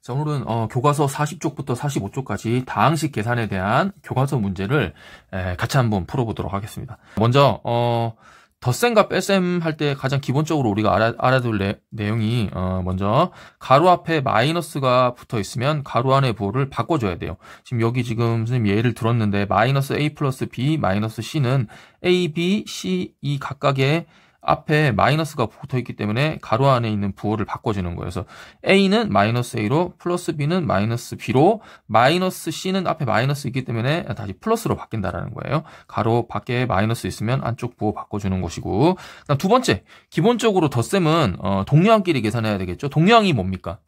자, 오늘은 어, 교과서 40쪽부터 45쪽까지 다항식 계산에 대한 교과서 문제를 에, 같이 한번 풀어보도록 하겠습니다. 먼저 어, 덧셈과 뺄셈 할 때 가장 기본적으로 우리가 알아, 알아둘 내, 내용이 어, 먼저 가로 앞에 마이너스가 붙어 있으면 가로 안에 부호를 바꿔줘야 돼요. 지금 여기 지금 선생님 예를 들었는데 마이너스 a 플러스 b 마이너스 c는 a, b, c, e 각각의 앞에 마이너스가 붙어 있기 때문에 가로 안에 있는 부호를 바꿔주는 거예요. 그래서 A는 마이너스 A로 플러스 B는 마이너스 B로 마이너스 C는 앞에 마이너스 있기 때문에 다시 플러스로 바뀐다라는 거예요. 가로 밖에 마이너스 있으면 안쪽 부호 바꿔주는 것이고 두 번째 기본적으로 덧셈은 어, 동량끼리 계산해야 되겠죠. 동량이 뭡니까?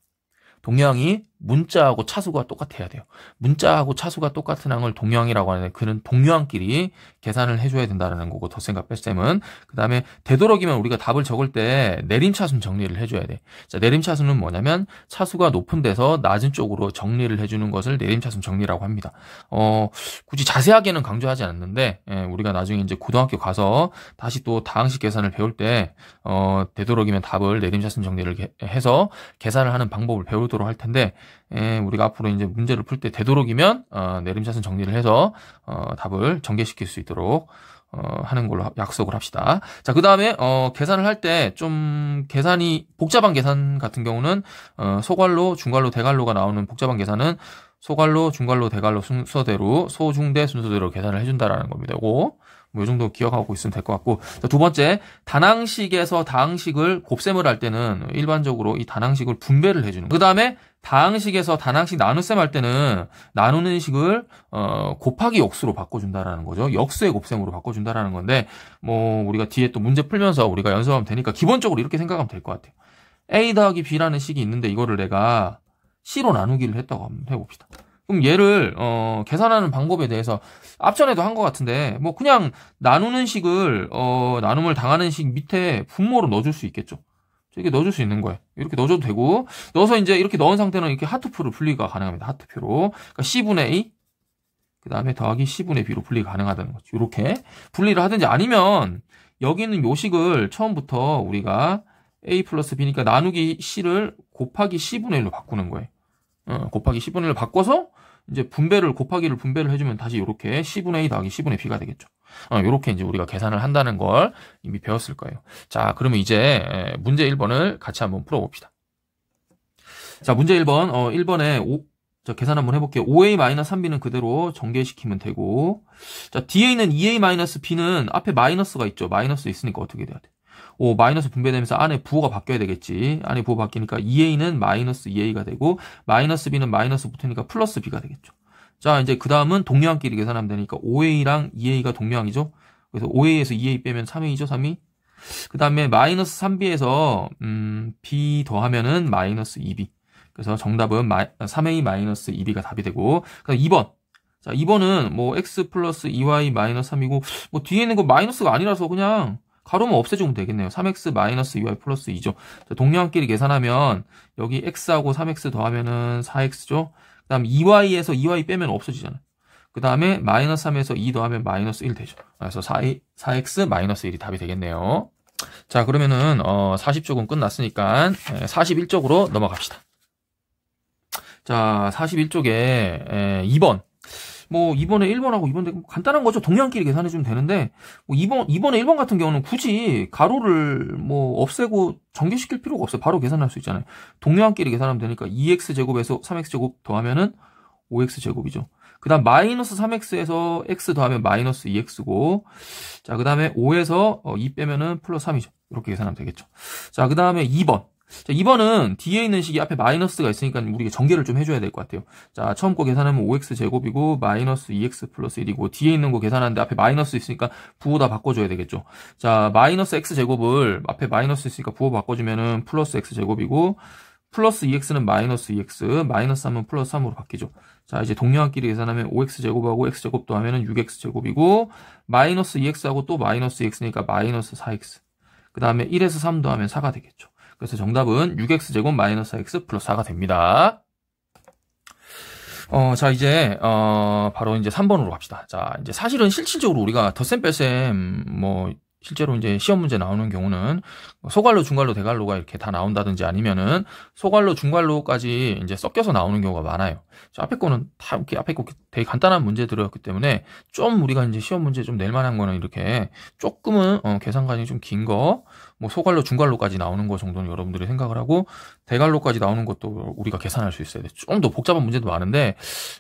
동량이 문자하고 차수가 똑같아야 돼요. 문자하고 차수가 똑같은 항을 동양이라고 하는데 그는 동양끼리 계산을 해줘야 된다는 거고 덧셈과 뺄셈은 그 다음에 되도록이면 우리가 답을 적을 때 내림차순 정리를 해줘야 돼. 자 내림차순은 뭐냐면 차수가 높은 데서 낮은 쪽으로 정리를 해주는 것을 내림차순 정리라고 합니다. 어 굳이 자세하게는 강조하지 않는데 예, 우리가 나중에 이제 고등학교 가서 다시 또 다항식 계산을 배울 때어 되도록이면 답을 내림차순 정리를 해서 계산을 하는 방법을 배우도록 할 텐데. 예, 우리가 앞으로 이제 문제를 풀 때 되도록이면 어, 내림샷은 정리를 해서 어, 답을 전개시킬 수 있도록 어, 하는 걸로 약속을 합시다. 자, 그 다음에, 어, 계산을 할 때 좀 계산이, 복잡한 계산 같은 경우는, 어, 소괄로, 중괄로, 대괄로가 나오는 복잡한 계산은 소괄로, 중괄로, 대괄로 순서대로, 소중대 순서대로 계산을 해준다라는 겁니다. 요거, 뭐이 정도 기억하고 있으면 될 것 같고. 자, 두 번째, 단항식에서 다항식을 곱셈을 할 때는 일반적으로 이 단항식을 분배를 해주는. 그 다음에 다항식에서 단항식 나눗셈 할 때는 나누는 식을 어, 곱하기 역수로 바꿔준다라는 거죠. 역수의 곱셈으로 바꿔준다라는 건데 뭐 우리가 뒤에 또 문제 풀면서 우리가 연습하면 되니까 기본적으로 이렇게 생각하면 될 것 같아요. a 더하기 b라는 식이 있는데 이거를 내가 c로 나누기를 했다고 한번 해봅시다. 그럼 얘를 어, 계산하는 방법에 대해서 앞전에도 한 것 같은데 뭐 그냥 나누는 식을 어, 나눔을 당하는 식 밑에 분모로 넣어줄 수 있겠죠. 이렇게 넣어줄 수 있는 거예요. 이렇게 넣어줘도 되고 넣어서 이제 이렇게 넣은 상태는 이렇게 하트표로 분리가 가능합니다. 하트표로 그러니까 C분의 A 그 다음에 더하기 C분의 B로 분리 가능하다는 가 거죠. 이렇게 분리를 하든지 아니면 여기 있는 요식을 처음부터 우리가 A 플러스 B니까 나누기 C를 곱하기 C분의 1로 바꾸는 거예요. 어, 곱하기 10분의 1로 바꿔서 이제 분배를 곱하기를 분배를 해주면 다시 이렇게 10분의 A 더하기 10분의 B가 되겠죠. 이렇게 어, 이제 우리가 계산을 한다는 걸 이미 배웠을 거예요. 자, 그러면 이제 문제 1번을 같이 한번 풀어봅시다. 자, 문제 1번. 어, 1번에 5, 자, 계산 한번 해볼게요. 5a-3b는 그대로 전개시키면 되고, 자, da는 2a-b는 앞에 마이너스가 있죠. 마이너스 있으니까 어떻게 돼야 돼? 오, 마이너스 분배되면서 안에 부호가 바뀌어야 되겠지. 안에 부호 바뀌니까 2a는 마이너스 2a가 되고, 마이너스 b는 마이너스 붙으니까 플러스 b가 되겠죠. 자, 이제 그 다음은 동량끼리 계산하면 되니까 5A랑 2A가 동량이죠. 그래서 5A에서 2A 빼면 3A죠, 3A. 그 다음에 마이너스 3B에서 음, B 더하면은 마이너스 2B. 그래서 정답은 3A 마이너스 2B가 답이 되고 그 2번. 자, 2번은 뭐 X 플러스 2Y 마이너스 3이고 뭐 뒤에 있는 거 마이너스가 아니라서 그냥 가로만 없애주면 되겠네요. 3x 마이너스 2y 플러스 2죠. 동량끼리 계산하면 여기 x하고 3x 더하면은 4x죠. 다음 2y에서 2y 빼면 없어지잖아요. 그 다음에 마이너스 3에서 2 더하면 마이너스 1 되죠. 그래서 4, x 마이너스 1이 답이 되겠네요. 자 그러면은 어, 40쪽은 끝났으니까 41쪽으로 예, 넘어갑시다. 자 41쪽에 에, 2번 뭐 이번에 1번하고 2번 대 간단한 거죠. 동량끼리 계산해 주면 되는데 뭐 2번 이번에 1번 같은 경우는 굳이 가로를 뭐 없애고 전개시킬 필요가 없어요. 바로 계산할 수 있잖아요. 동량끼리 계산하면 되니까 2x 제곱에서 3x 제곱 더하면은 5x 제곱이죠. 그다음 마이너스 3x에서 x 더하면 마이너스 2x고 자, 그다음에 5에서 2 어, 빼면은 플러스 3이죠. 이렇게 계산하면 되겠죠. 자, 그다음에 2번. 자, 2번은 뒤에 있는 식이 앞에 마이너스가 있으니까 우리가 전개를 좀 해줘야 될 것 같아요. 자, 처음 거 계산하면 5x 제곱이고 마이너스 2x 플러스 1이고 뒤에 있는 거 계산하는데 앞에 마이너스 있으니까 부호 다 바꿔줘야 되겠죠. 자, 마이너스 x 제곱을 앞에 마이너스 있으니까 부호 바꿔주면은 플러스 x 제곱이고 플러스 2x는 마이너스 2x, 마이너스 3은 플러스 3으로 바뀌죠. 자, 이제 동량끼리 계산하면 5x제곱하고 x제곱 도하면 6x제곱이고, 마이너스 2x하고 또 마이너스 2x니까 마이너스 4x. 그 다음에 1에서 3 더하면 4가 되겠죠. 그래서 정답은 6x제곱 마이너스 x 플러스 4가 됩니다. 어, 자, 이제, 어, 바로 이제 3번으로 갑시다. 자, 이제 사실은 실질적으로 우리가 덧셈 뺄셈, 뭐, 실제로 이제 시험 문제 나오는 경우는 소괄로, 중괄로, 대괄로가 이렇게 다 나온다든지 아니면은 소괄로, 중괄로까지 이제 섞여서 나오는 경우가 많아요. 자, 앞에 거는 다 이렇게 앞에 거 되게 간단한 문제들이었기 때문에 좀 우리가 이제 시험 문제 좀 낼 만한 거는 이렇게 조금은 어, 계산 과정이 좀 긴 거, 뭐 소갈로 중갈로까지 나오는 것 정도는 여러분들이 생각을 하고 대갈로까지 나오는 것도 우리가 계산할 수 있어야 돼. 좀 더 복잡한 문제도 많은데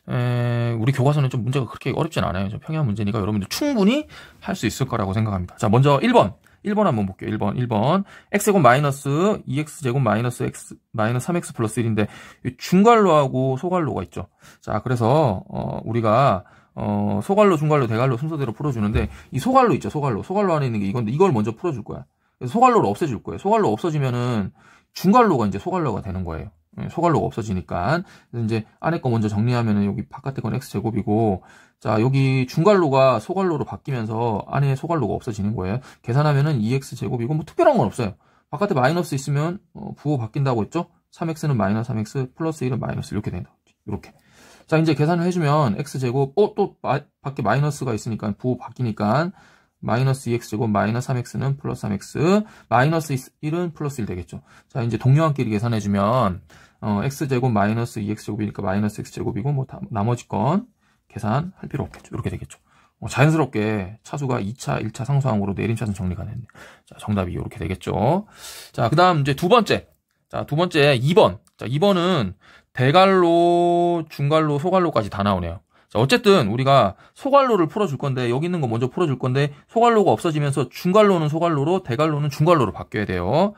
에, 우리 교과서는 좀 문제가 그렇게 어렵진 않아요. 좀 평이한 문제니까 여러분들 충분히 할 수 있을 거라고 생각합니다. 자, 먼저 1번. 1번 한번 볼게요. 1번, 1번. x제곱 마이너스 2x제곱 마이너스 x 마이너스 3x 플러스 1인데 중괄로하고 소괄로가 있죠. 자, 그래서 어, 우리가 어, 소괄로, 중괄로, 대괄로 순서대로 풀어주는데 이 소괄로 있죠. 소괄로. 소괄로 안에 있는 게 이건데 이걸 먼저 풀어줄 거야. 소갈로를 없애줄 거예요. 소갈로 없어지면은 중갈로가 이제 소갈로가 되는 거예요. 예, 소갈로가 없어지니까 이제 안에 거 먼저 정리하면은 여기 바깥에 건 x 제곱이고 자 여기 중갈로가 소갈로로 바뀌면서 안에 소갈로가 없어지는 거예요. 계산하면은 2x 제곱이고 뭐 특별한 건 없어요. 바깥에 마이너스 있으면 어, 부호 바뀐다고 했죠. 3x는 마이너스 3x 플러스 1은 마이너스 이렇게 된다. 이렇게. 자 이제 계산을 해주면 x 제곱 어또 밖에 마이너스가 있으니까 부호 바뀌니까 마이너스 2x제곱 마이너스 3x는 플러스 3x 마이너스 1은 플러스 1 되겠죠. 자 이제 동영한끼리 계산해주면 어, x제곱 마이너스 2x제곱이니까 마이너스 x제곱이고 뭐 다, 나머지 건 계산할 필요 없겠죠. 이렇게 되겠죠. 어, 자연스럽게 차수가 2차, 1차 상수항으로 내림차선 정리가 됐네. 자, 정답이 이렇게 되겠죠. 자, 그 다음 이제 두 번째. 자, 두 번째 2번. 자, 2번은 대갈로, 중갈로, 소갈로까지 다 나오네요. 자, 어쨌든 우리가 소갈로를 풀어줄 건데 여기 있는 거 먼저 풀어줄 건데 소갈로가 없어지면서 중갈로는 소갈로로 대갈로는 중갈로로 바뀌어야 돼요.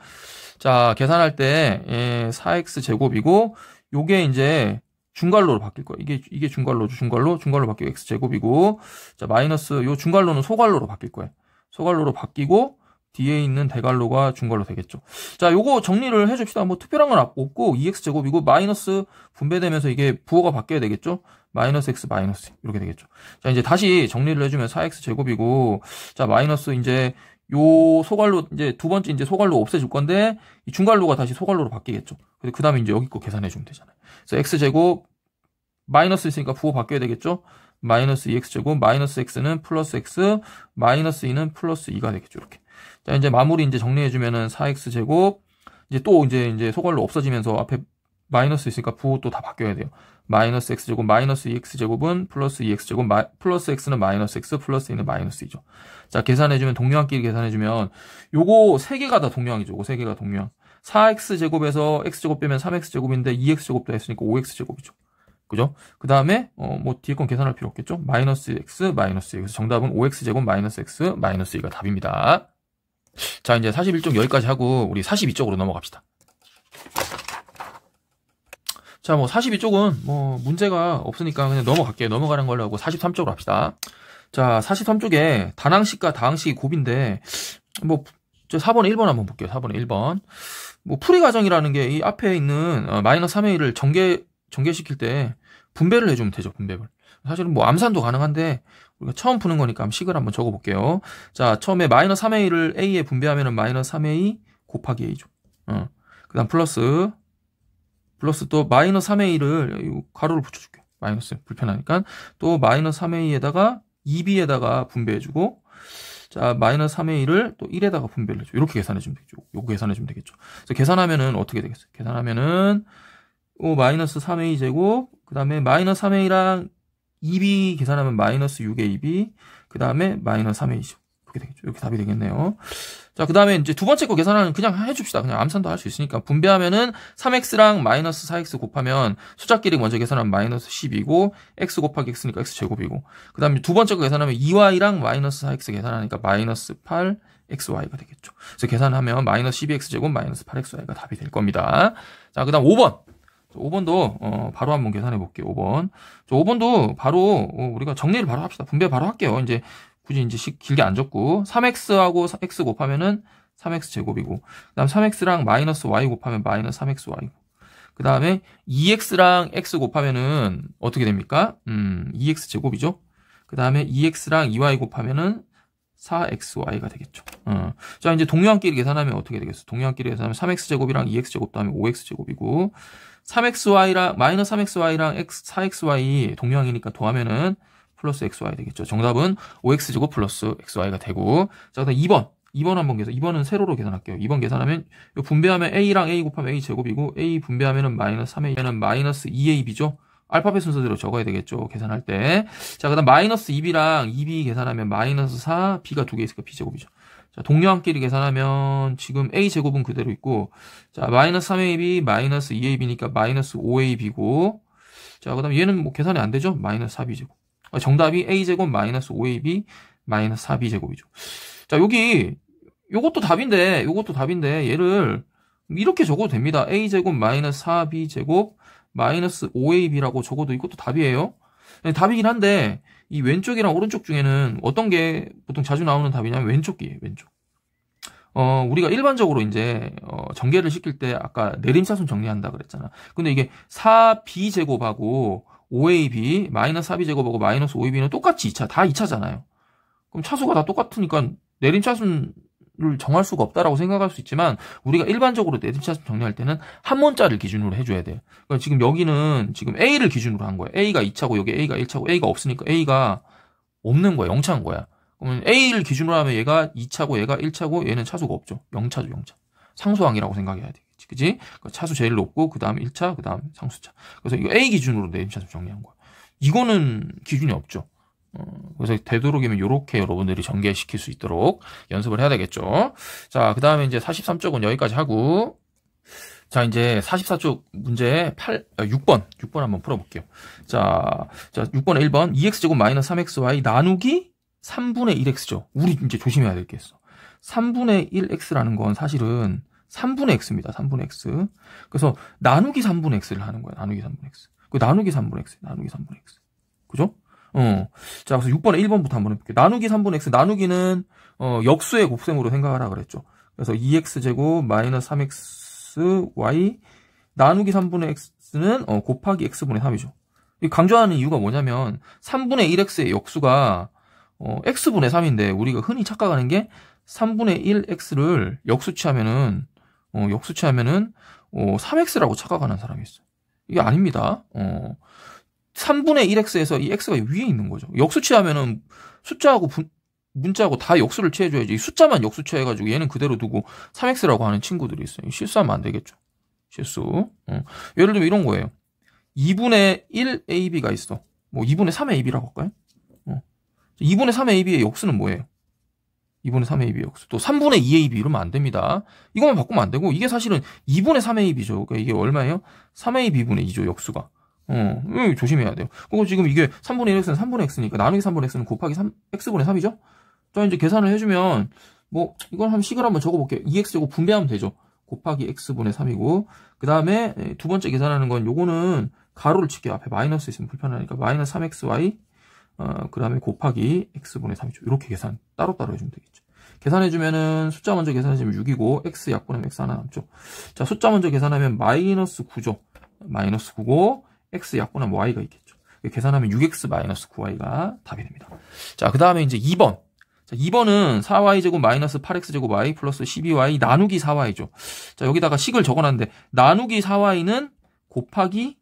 자, 계산할 때 예, 4x 제곱이고 요게 이제 중갈로로 바뀔 거예요. 이게 이게 중갈로죠. 중갈로 중갈로 바뀌고 x 제곱이고 자, 마이너스 요 중갈로는 소갈로로 바뀔 거예요. 소갈로로 바뀌고 뒤에 있는 대괄로가 중괄로 되겠죠. 자, 요거 정리를 해줍시다. 뭐 특별한 건 없고 EX제곱이고 마이너스 분배되면서 이게 부호가 바뀌어야 되겠죠. 마이너스 X 마이너스 이렇게 되겠죠. 자, 이제 다시 정리를 해주면 4X제곱이고 자, 마이너스 이제 요 소괄로 이제 두 번째 이제 소괄로 없애줄 건데 이 중괄로가 다시 소괄로로 바뀌겠죠. 그 다음에 이제 여기 거 계산해주면 되잖아요. 그래서 X제곱 마이너스 있으니까 부호 바뀌어야 되겠죠. 마이너스 2x제곱, e 마이너스 x는 플러스 x, 마이너스 2는 플러스 2가 되겠죠. 이렇게. 자, 이제 마무리 이제 정리해주면은 4x 제곱, 이제 또 이제 이제 소괄로 없어지면서 앞에 마이너스 있으니까 부호또 다 바뀌어야 돼요. 마이너스 x 제곱 마이너스 2x e 제곱은 플러스 2x e 제곱 마, 플러스 x는 마이너스 x 플러스 2는 마이너스 2죠. 자 계산해주면 동량끼리 계산해주면 요거 3 개가 다 동량이죠. 요거 세 개가 동량. 4x 제곱에서 x 제곱 빼면 3x 제곱인데 2x e 제곱도 했으니까 5x 제곱이죠. 그죠? 그 다음에 어, 뭐 뒤에 건 계산할 필요 없겠죠? 마이너스 x 마이너스 2. 그래서 정답은 5x 제곱 마이너스 x 마이너스 2가 답입니다. 자, 이제 41쪽 여기까지 하고 우리 42쪽으로 넘어갑시다. 자, 뭐 42쪽은 뭐 문제가 없으니까 그냥 넘어갈게요. 넘어가는 걸로 하고 43쪽으로 합시다. 자, 43쪽에 단항식과 다항식이 곱인데 뭐저 4번에 1번 한번 볼게요. 4번에 1번. 뭐 풀이 과정이라는 게 이 앞에 있는 어, 마이너스 3의 1을 전개 전개시킬 때 분배를 해 주면 되죠. 분배를. 사실은 뭐 암산도 가능한데 우리가 처음 푸는 거니까 식을 한번 적어볼게요. 자, 처음에 마이너스 3a를 a에 분배하면은 마이너스 3a 곱하기 a죠. 어. 그 다음 플러스 플러스 또 마이너스 3a를 가로를 붙여줄게요. 마이너스 불편하니까 또 마이너스 3a에다가 2b에다가 분배해주고 자 마이너스 3a를 또 1에다가 분배를 해줘 이렇게 계산해주면 되죠 요거 계산해주면 되겠죠 그래서 계산하면은 어떻게 되겠어요 계산하면은 오 마이너스 3a 제곱 그 다음에 마이너스 3a랑 2b 계산하면 마이너스 6의 2b, 그 다음에 마이너스 3의 2죠그렇게 되겠죠. 이렇게 답이 되겠네요. 자, 그 다음에 이제 두 번째 거 계산하는 그냥 해줍시다. 그냥 암산도 할 수 있으니까. 분배하면은 3x랑 마이너스 4x 곱하면 숫자끼리 먼저 계산하면 마이너스 10이고, x 곱하기 x니까 x제곱이고, 그 다음에 두 번째 거 계산하면 2y랑 마이너스 4x 계산하니까 마이너스 8, xy가 되겠죠. 그래서 계산하면 마이너스 12x제곱 마이너스 8xy가 답이 될 겁니다. 자, 그 다음 5번. 5번도 어, 바로 한번 계산해 볼게요. 5번. 5번도 바로 어, 우리가 정리를 바로 합시다. 분배 바로 할게요. 이제 굳이 이제 식 길게 안 적고 3x하고 x 곱하면은 3x 제곱이고 그다음 3x랑 마이너스 y 곱하면 마이너스 3xy. 그다음에 2x랑 x 곱하면은 어떻게 됩니까? 음, 2x 제곱이죠. 그다음에 2x랑 2y 곱하면은 4xy가 되겠죠. 어. 자, 이제 동량끼리 계산하면 어떻게 되겠어? 동량끼리 계산하면 3x제곱이랑 2x제곱 다음에 5x제곱이고 3xy랑 마이너스 3xy랑 x, 4xy 동량이니까 더하면은 플러스 xy 되겠죠. 정답은 5x제곱 플러스 xy가 되고 자, 그다음 2번. 2번 한번 계산. 2번은 세로로 계산할게요. 2번 계산하면 분배하면 a랑 a 곱하면 a 제곱이고 a 분배하면은 마이너스 3a는 마이너스 2ab죠. 알파벳 순서대로 적어야 되겠죠. 계산할 때. 자, 그 다음 마이너스 2b랑 2b 계산하면 마이너스 4, b가 두 개 있으니까 b제곱이죠. 자, 동료한끼리 계산하면 지금 a제곱은 그대로 있고 자, 마이너스 3ab, 마이너스 2ab니까 마이너스 5ab고 자, 그 다음 얘는 뭐 계산이 안 되죠. 마이너스 4b제곱. 아, 정답이 a제곱 마이너스 5ab 마이너스 4b제곱이죠. 자, 여기 요것도 답인데 요것도 답인데 얘를 이렇게 적어도 됩니다. a제곱 마이너스 4b제곱 마이너스 5ab라고 적어도 이것도 답이에요. 네, 답이긴 한데 이 왼쪽이랑 오른쪽 중에는 어떤 게 보통 자주 나오는 답이냐면 왼쪽이에요. 왼쪽. 어, 우리가 일반적으로 이제, 어, 정계를 시킬 때 아까 내림차순 정리한다 그랬잖아. 근데 이게 4b 제곱하고 5ab, 마이너스 4b 제곱하고 마이너스 5ab는 똑같이 2차, 다 2차잖아요. 그럼 차수가 다 똑같으니까 내림차순 를 정할 수가 없다라고 생각할 수 있지만 우리가 일반적으로 네티즌 정리할 때는 한 문자를 기준으로 해줘야 돼요. 그러니까 지금 여기는 지금 A를 기준으로 한 거예요. A가 2차고 여기 A가 1차고 A가 없으니까 A가 없는 거야. 0차인 거야. 그러면 A를 기준으로 하면 얘가 2차고 얘가 1차고 얘는 차수가 없죠. 0차죠. 0차. 상수항이라고 생각해야 되겠지. 그지? 그러니까 차수 제일 높고 그 다음 1차 그 다음 상수차. 그래서 이거 A 기준으로 네티즌 정리한 거야. 이거는 기준이 없죠. 그래서 되도록이면 이렇게 여러분들이 전개시킬 수 있도록 연습을 해야 되겠죠. 자, 그 다음에 이제 43쪽은 여기까지 하고, 자, 이제 44쪽 문제 8, 6번, 6번 한번 풀어볼게요. 자, 자 6번에 1번, 2x제곱 마이너스 3xy 나누기 3분의 1x죠. 우리 이제 조심해야 될 게 있어. 3분의 1x라는 건 사실은 3분의 x입니다. 3분의 x. 그래서 나누기 3분의 x를 하는 거야. 나누기 3분의 x. 그 나누기 3분의 x, 나누기 3분의 x. 그죠? 어. 자, 그래서 6번에 1번부터 한번 해볼게요. 나누기 3분의 x. 나누기는 어, 역수의 곱셈으로 생각하라 그랬죠. 그래서 2x제곱 마이너스 3xy 나누기 3분의 x는 어, 곱하기 x분의 3이죠. 강조하는 이유가 뭐냐면 3분의 1x의 역수가 어, x분의 3인데 우리가 흔히 착각하는 게 3분의 1x를 역수치하면은 어, 역수치하면은 어, 3x라고 착각하는 사람이 있어요. 이게 아닙니다. 어, 3분의 1x에서 이 x가 위에 있는 거죠. 역수치하면은 숫자하고 분, 문자하고 다 역수를 취해줘야지. 숫자만 역수취해가지고 얘는 그대로 두고 3x라고 하는 친구들이 있어요. 실수하면 안 되겠죠. 실수. 어. 예를 들면 이런 거예요. 2분의 1ab가 있어. 뭐 2분의 3ab라고 할까요? 어. 2분의 3ab의 역수는 뭐예요? 2분의 3ab 역수. 또 3분의 2ab 이러면 안 됩니다. 이것만 바꾸면 안 되고 이게 사실은 2분의 3ab죠. 그러니까 이게 얼마예요? 3ab분의 2죠 역수가. 어, 예, 조심해야 돼요. 그리고 지금 이게 3분의 1x는 3분의 x니까 나누기 3분의 x는 곱하기 3, x분의 3이죠? 자, 이제 계산을 해주면, 뭐, 이걸 한번 식을 한번 적어볼게요. 2x제곱 분배하면 되죠. 곱하기 x분의 3이고, 그 다음에 예, 두 번째 계산하는 건 요거는 가로를 칠게요. 앞에 마이너스 있으면 불편하니까. 마이너스 3xy, 어, 그 다음에 곱하기 x분의 3이죠. 이렇게 계산 따로따로 해주면 되겠죠. 계산해주면은 숫자 먼저 계산해주면 6이고 x 약분하면 x 하나 남죠. 자 숫자 먼저 계산하면 마이너스 9죠. 마이너스 9고 x 약분하 y가 뭐 있겠죠. 계산하면 6x-9y가 답이 됩니다. 자, 그 다음에 이제 2번. 자, 2번은 4y제곱 마이너스 8x제곱 y 플러스 12y 나누기 4y죠. 자, 여기다가 식을 적어놨는데, 나누기 4y는 곱하기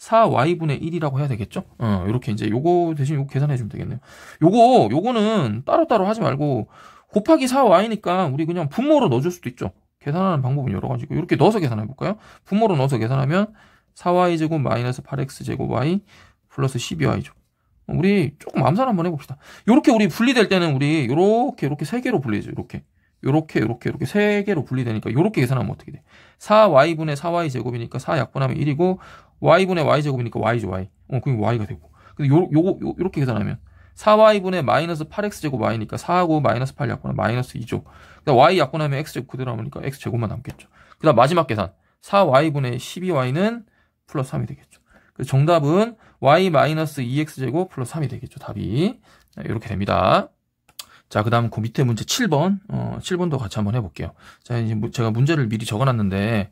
4y분의 1이라고 해야 되겠죠? 어, 이렇게 이제 요거 대신 요거 계산해주면 되겠네요. 요거, 요거는 따로따로 하지 말고, 곱하기 4y니까 우리 그냥 분모로 넣어줄 수도 있죠. 계산하는 방법은 여러 가지고, 이렇게 넣어서 계산해볼까요? 분모로 넣어서 계산하면, 4y 제곱 마이너스 8x 제곱 y 플러스 12y죠. 우리 조금 암산 한번 해봅시다. 이렇게 우리 분리될 때는 우리 이렇게이렇게세 개로 분리되죠. 이렇게이렇게이렇게이렇게세 개로 분리되니까 이렇게 계산하면 어떻게 돼? 4y분의 4y 제곱이니까 4 약분하면 1이고 y분의 y 제곱이니까 y죠 y. 어, 그럼 y가 되고. 근데 요 요거 요, 이렇게 계산하면 4y분의 마이너스 8x 제곱 y니까 4하고 마이너스 8 약분하면 마이너스 2죠. 그다음 그러니까 y 약분하면 x 제곱 그대로 남으니까 x 제곱만 남겠죠. 그다음 마지막 계산 4y분의 12y는 플러스 3이 되겠죠. 그래서 정답은 y 마이너스 2x 제곱 플러스 3이 되겠죠. 답이 네, 이렇게 됩니다. 자, 그 다음 그 밑에 문제 7번, 어, 7번도 같이 한번 해볼게요. 자, 이제 뭐 제가 문제를 미리 적어놨는데,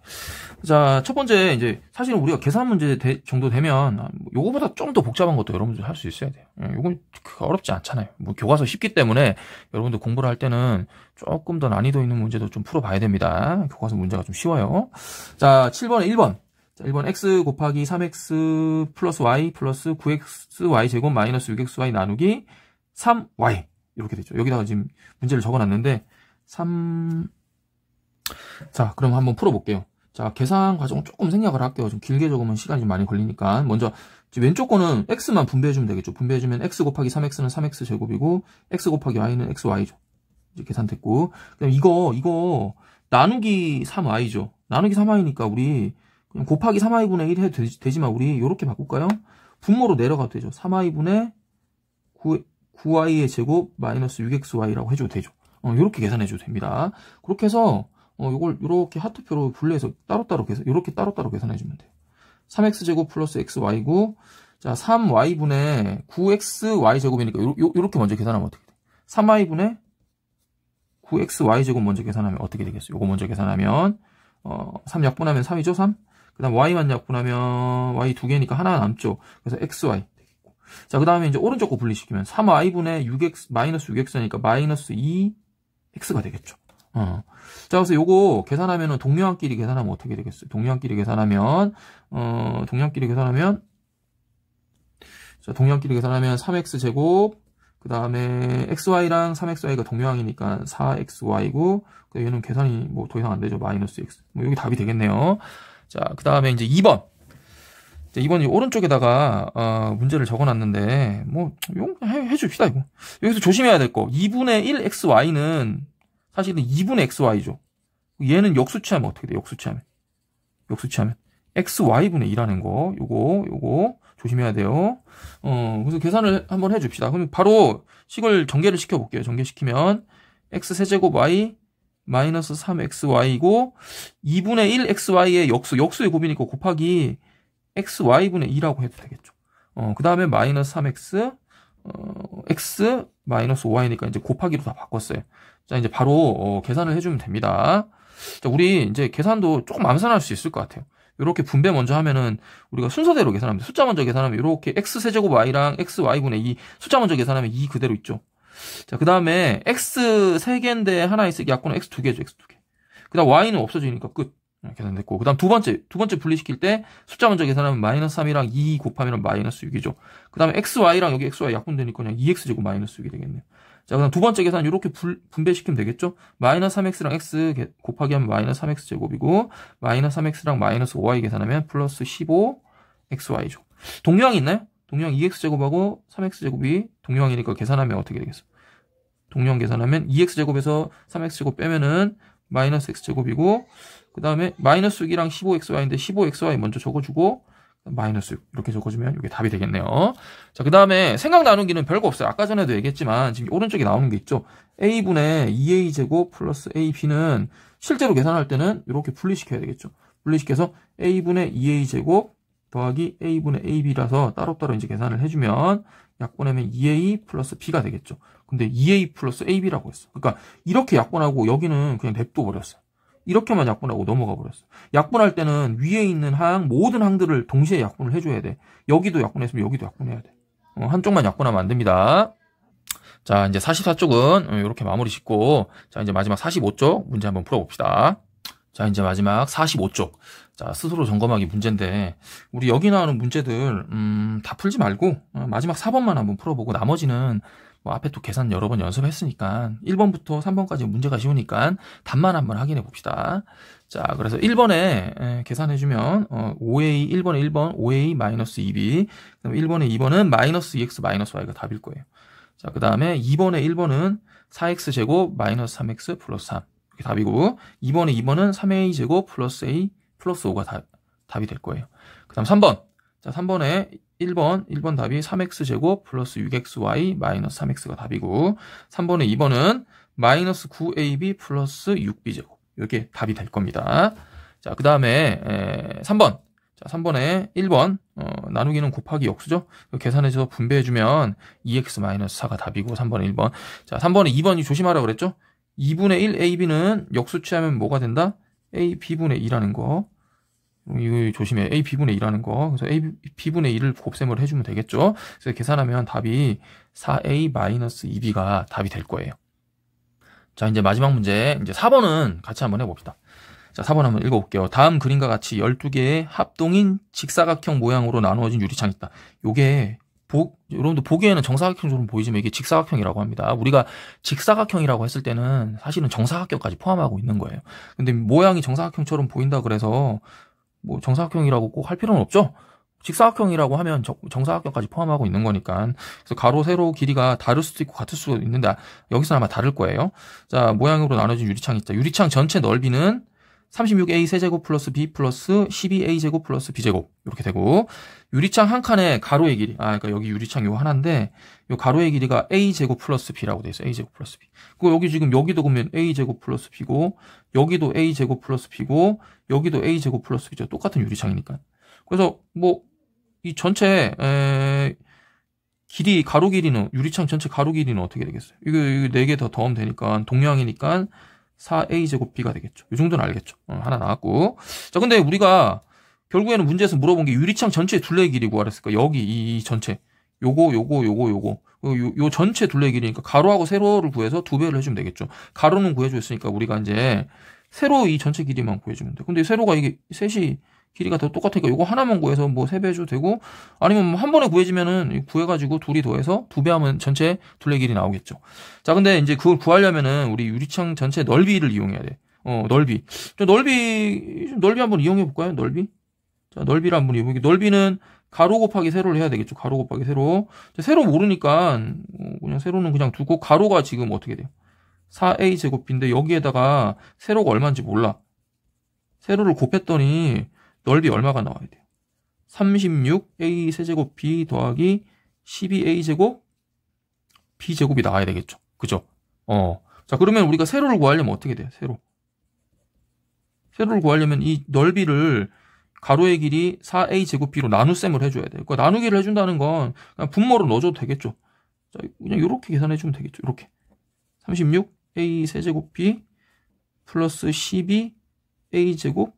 자, 첫 번째, 이제, 사실 우리가 계산 문제 대, 정도 되면, 아, 뭐 요거보다 좀 더 복잡한 것도 여러분들 할 수 있어야 돼요. 예, 요건 어렵지 않잖아요. 뭐 교과서 쉽기 때문에, 여러분들 공부를 할 때는 조금 더 난이도 있는 문제도 좀 풀어봐야 됩니다. 교과서 문제가 좀 쉬워요. 자, 7번 1번. 자, 1번 x 곱하기 3x 플러스 y 플러스 9xy 제곱 마이너스 6xy 나누기 3y 이렇게 되죠. 여기다가 지금 문제를 적어놨는데 3... 자 그럼 한번 풀어볼게요. 자 계산 과정을 조금 생략을 할게요. 좀 길게 적으면 시간이 좀 많이 걸리니까 먼저 왼쪽 거는 x만 분배해주면 되겠죠. 분배해주면 x 곱하기 3x는 3x 제곱이고 x 곱하기 y는 xy죠. 이제 계산됐고 그다 이거 이거 나누기 3y죠. 나누기 3y니까 우리 곱하기 3i분의 1 해도 되지, 만 우리 이렇게 바꿀까요? 분모로 내려가도 되죠. 3i분의 9, 9i의 제곱 마이너스 6xy라고 해줘도 되죠. 이렇게 어, 계산해줘도 됩니다. 그렇게 해서 어, 이걸 이렇게 하트표로 분리해서 따로따로 계산, 이렇게 따로따로 계산해주면 돼요. 3x제곱 플러스 xy고 자 3y분의 9xy제곱이니까 이렇게 먼저 계산하면 어떻게 돼? 3y분의 9xy제곱 먼저 계산하면 어떻게 되겠어요? 이거 먼저 계산하면 어, 3 약분하면 3이죠? 3? 그 다음 y만 잡고 나면 y 두 개니까 하나 남죠. 그래서 xy 자, 그 다음에 이제 오른쪽 거 분리시키면 3y분의 6x, 마이너스 6x니까 마이너스 2x가 되겠죠. 어. 자, 그래서 요거 계산하면은 동료한끼리 계산하면 어떻게 되겠어요? 동료한끼리 계산하면, 어, 동료한끼리 계산하면, 자, 동료한끼리 계산하면 3x 제곱, 그 다음에 xy랑 3xy가 동양이니까 4xy고 얘는 계산이 뭐 더 이상 안 되죠 마이너스 x 뭐 여기 답이 되겠네요 자, 그 다음에 이제 2번. 이 2번 이 오른쪽에다가, 어, 문제를 적어 놨는데, 뭐, 용, 해, 해 줍시다, 이거. 여기서 조심해야 될 거. 2분의 1xy는 사실은 2분의 xy죠. 얘는 역수치하면 어떻게 돼? 역수치하면. 역수치하면. xy분의 2라는 거, 요거, 요거, 조심해야 돼요. 어, 그래서 계산을 한번 해 줍시다. 그럼 바로 식을 전개를 시켜볼게요. 전개시키면, x 세제곱 y 마이너스 3xy이고 2분의 1xy의 역수, 역수의 곱이니까 그 곱하기 xy분의 2라고 해도 되겠죠. 어, 그 다음에 마이너스 3x, 어, x, 마이너스 5y니까 이제 곱하기로 다 바꿨어요. 자, 이제 바로 어, 계산을 해주면 됩니다. 자, 우리 이제 계산도 조금 암산할 수 있을 것 같아요. 이렇게 분배 먼저 하면은 우리가 순서대로 계산합니다 숫자 먼저 계산하면 이렇게 x 세제곱 y랑 xy분의 2 숫자 먼저 계산하면 2 그대로 있죠. 자, 그 다음에 X 3개인데 하나 있을 약분은 X 2개죠, X 2개. 그 다음 Y는 없어지니까 끝. 어, 계산됐고. 그 다음 두 번째, 두 번째 분리시킬 때 숫자 먼저 계산하면 마이너스 3이랑 2 곱하면 마이너스 6이죠. 그 다음에 XY랑 여기 XY 약분되니까 그냥 2X제곱 마이너스 6이 되겠네요. 자, 그 다음 두 번째 계산 이렇게 분배시키면 되겠죠? 마이너스 3x랑 x 곱하기 하면 마이너스 3x 제곱이고, 마이너스 3x랑 마이너스 5y 계산하면 플러스 15xy죠. 동량이 있나요? 동량 2x제곱하고 3x제곱이 동량이니까 계산하면 어떻게 되겠어? 동량 계산하면 2x제곱에서 3x제곱 빼면은 마이너스 x제곱이고 그 다음에 마이너스 6이랑 15xy인데 15xy 먼저 적어주고 마이너스 6 이렇게 적어주면 이게 답이 되겠네요. 자, 그 다음에 생각 나누기는 별거 없어요. 아까 전에도 얘기했지만 지금 오른쪽에 나오는 게 있죠. a분의 2a제곱 플러스 ab는 실제로 계산할 때는 이렇게 분리시켜야 되겠죠. 분리시켜서 a분의 2a제곱 더하기 a분의 ab라서 따로따로 이제 계산을 해주면 약분하면 2a e 플러스 b가 되겠죠. 근데 2a e 플러스 ab라고 했어. 그러니까 이렇게 약분하고 여기는 그냥 냅둬 버렸어. 이렇게만 약분하고 넘어가 버렸어. 약분할 때는 위에 있는 항 모든 항들을 동시에 약분을 해줘야 돼. 여기도 약분했으면 여기도 약분해야 돼. 어, 한쪽만 약분하면 안 됩니다. 자 이제 44쪽은 이렇게 어, 마무리 짓고 자 이제 마지막 45쪽 문제 한번 풀어봅시다. 자 이제 마지막 45쪽. 자, 스스로 점검하기 문제인데 우리 여기 나오는 문제들 음, 다 풀지 말고 어, 마지막 4번만 한번 풀어보고 나머지는 뭐 앞에 또 계산 여러 번 연습했으니까 1번부터 3번까지 문제가 쉬우니까 답만 한번 확인해 봅시다. 자, 그래서 1번에 계산해 주면 어, 5a 1번에 1번 5a 마 2b 그럼 1번에 2번은 마이너스 2x 마 y가 답일 거예요. 자, 그 다음에 2번에 1번은 4x 제곱 마이너스 3x 플러스 3이게 답이고 2번에 2번은 3a 제곱 플러스 a 플러스 5가 답, 답이 될 거예요. 그 다음 3번. 자, 3번에 1번, 1번 답이 3x 제곱 플러스 6xy 마이너스 3x가 답이고 3번에 2번은 마이너스 9ab 플러스 6b 제곱. 이게 답이 될 겁니다. 자, 그 다음에 3번. 자, 3번에 1번 어, 나누기는 곱하기 역수죠. 계산해서 분배해주면 2x-4가 답이고 3번에 1번. 자, 3번에 2번이 조심하라고 그랬죠? 2분의 1ab는 역수 취하면 뭐가 된다? a b분의 2라는 거. 이거 조심해. a b분의 2라는 거. 그래서 a b분의 2를 곱셈을 해주면 되겠죠. 그래서 계산하면 답이 4a 마이너스 2b가 답이 될 거예요. 자, 이제 마지막 문제. 이제 4번은 같이 한번 해봅시다. 자, 4번 한번 읽어볼게요. 다음 그림과 같이 12개의 합동인 직사각형 모양으로 나누어진 유리창이 있다. 요게 보, 여러분들 보기에는 정사각형처럼 보이지만 이게 직사각형이라고 합니다. 우리가 직사각형이라고 했을 때는 사실은 정사각형까지 포함하고 있는 거예요. 근데 모양이 정사각형처럼 보인다 그래서 뭐 정사각형이라고 꼭 할 필요는 없죠. 직사각형이라고 하면 정사각형까지 포함하고 있는 거니까 그래서 가로 세로 길이가 다를 수도 있고 같을 수도 있는데 여기서 아마 다를 거예요. 자 모양으로 나눠진 유리창 있죠. 유리창 전체 넓이는 36a 세제곱 플러스 b 플러스 12a 제곱 플러스 b 제곱 이렇게 되고 유리창 한 칸에 가로의 길이 아 그러니까 여기 유리창 요 하나인데 요 가로의 길이가 a 제곱 플러스 b라고 돼 있어 a 제곱 플러스 b 그리고 여기 지금 여기도 보면 a 제곱 플러스 b고 여기도 a 제곱 플러스 b고 여기도 a 제곱 플러스 b죠 똑같은 유리창이니까 그래서 뭐 이 전체 에... 길이 가로 길이는 유리창 전체 가로 길이는 어떻게 되겠어요? 이거 네 개 더 더하면 되니까 동양이니까 4a제곱 b가 되겠죠. 이 정도는 알겠죠. 어, 하나 나왔고. 자, 근데 우리가 결국에는 문제에서 물어본 게 유리창 전체 둘레 길이 구하랬을까? 여기 이, 전체. 요거 요거 요거 요거. 어, 요, 요 전체 둘레 길이니까 가로하고 세로를 구해서 두 배를 해주면 되겠죠. 가로는 구해줬으니까 우리가 이제 세로 이 전체 길이만 구해주면 돼. 근데 세로가 이게 셋이 길이가 다 똑같으니까 이거 하나만 구해서 뭐 세배 해줘도 되고 아니면 뭐한 번에 구해지면은 구해가지고 둘이 더해서 두 배 하면 전체 둘레 길이 나오겠죠. 자 근데 이제 그걸 구하려면은 우리 유리창 전체 넓이를 이용해야 돼. 어 넓이. 좀 넓이 좀 넓이 한번 이용해 볼까요? 넓이. 자 넓이를 한번 이용해. 넓이는 가로 곱하기 세로를 해야 되겠죠. 가로 곱하기 세로. 세로 모르니까 어, 그냥 세로는 그냥 두고 가로가 지금 어떻게 돼요? 4a 제곱인데 여기에다가 세로가 얼마인지 몰라. 세로를 곱했더니 넓이 얼마가 나와야 돼요? 36a 세제곱 b 더하기 12a 제곱 b 제곱이 나와야 되겠죠. 그죠? 어. 자, 그러면 우리가 세로를 구하려면 어떻게 돼요? 세로. 세로를 구하려면 이 넓이를 가로의 길이 4a 제곱 b로 나눗셈을 해줘야 돼요. 그러니까 나누기를 해준다는 건 그냥 분모로 넣어줘도 되겠죠. 자, 그냥 이렇게 계산해주면 되겠죠. 이렇게 36a 세제곱 b 플러스 12a 제곱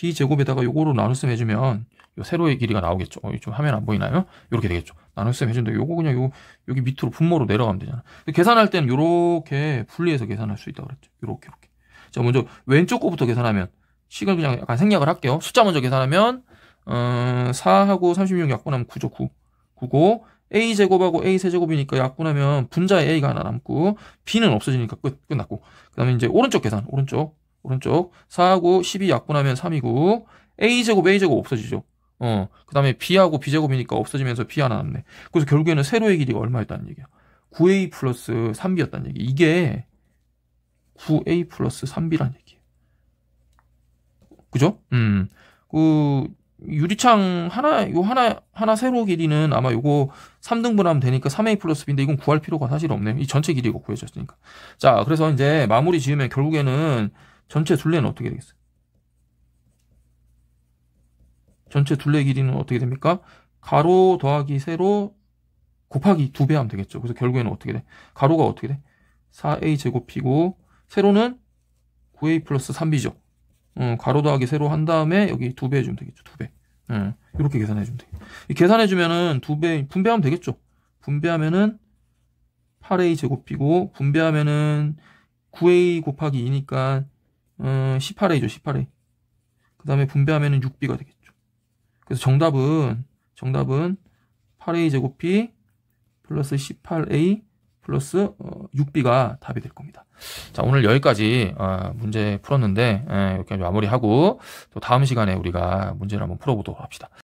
b 제곱에다가 요거로 나눗셈 해주면 요 세로의 길이가 나오겠죠. 어, 좀 화면 안 보이나요? 이렇게 되겠죠. 나눗셈 해준다. 요거 그냥 요 여기 밑으로 분모로 내려가면 되잖아. 계산할 때는 요렇게 분리해서 계산할 수 있다고 그랬죠. 요렇게 이렇게자 먼저 왼쪽 거부터 계산하면 식을 그냥 약간 생략을 할게요. 숫자 먼저 계산하면 어, 4하고 36 약분하면 9죠. 9. 9고 a 제곱하고 a 세제곱이니까 약분하면 분자에 a가 하나 남고 b는 없어지니까 끝 끝났고 그다음에 이제 오른쪽 계산 오른쪽 오른쪽 4하고 12 약분하면 3이고 a제곱 a제곱 없어지죠. 어, 그 다음에 b하고 b제곱이니까 없어지면서 b 하나 남네. 그래서 결국에는 세로의 길이가 얼마였다는 얘기야. 9a 플러스 3b였다는 얘기. 이게 9a 플러스 3b란 얘기 그죠? 음, 그 유리창 하나, 요 하나, 하나 세로 길이는 아마 요거 3등분하면 되니까 3a 플러스 b인데 이건 구할 필요가 사실 없네이 전체 길이가 구해졌으니까. 자, 그래서 이제 마무리 지으면 결국에는 전체 둘레는 어떻게 되겠어요? 전체 둘레 길이는 어떻게 됩니까? 가로 더하기 세로 곱하기 2배 하면 되겠죠. 그래서 결국에는 어떻게 돼? 가로가 어떻게 돼? 4a 제곱이고 세로는 9a 플러스 3b죠. 음, 어, 가로 더하기 세로 한 다음에 여기 2배 해주면 되겠죠. 2배. 음, 예, 이렇게 계산해주면 돼 계산해주면은 2배, 분배하면 되겠죠. 분배하면은 8a 제곱이고 분배하면은 9a 곱하기 2니까 18A죠, 음, 18A. 그 다음에 분배하면 6B가 되겠죠. 그래서 정답은, 정답은 8A 제곱 B 플러스 18A 플러스 6B가 어, 답이 될 겁니다. 자, 오늘 여기까지 어, 문제 풀었는데, 예, 이렇게 마무리하고, 또 다음 시간에 우리가 문제를 한번 풀어보도록 합시다.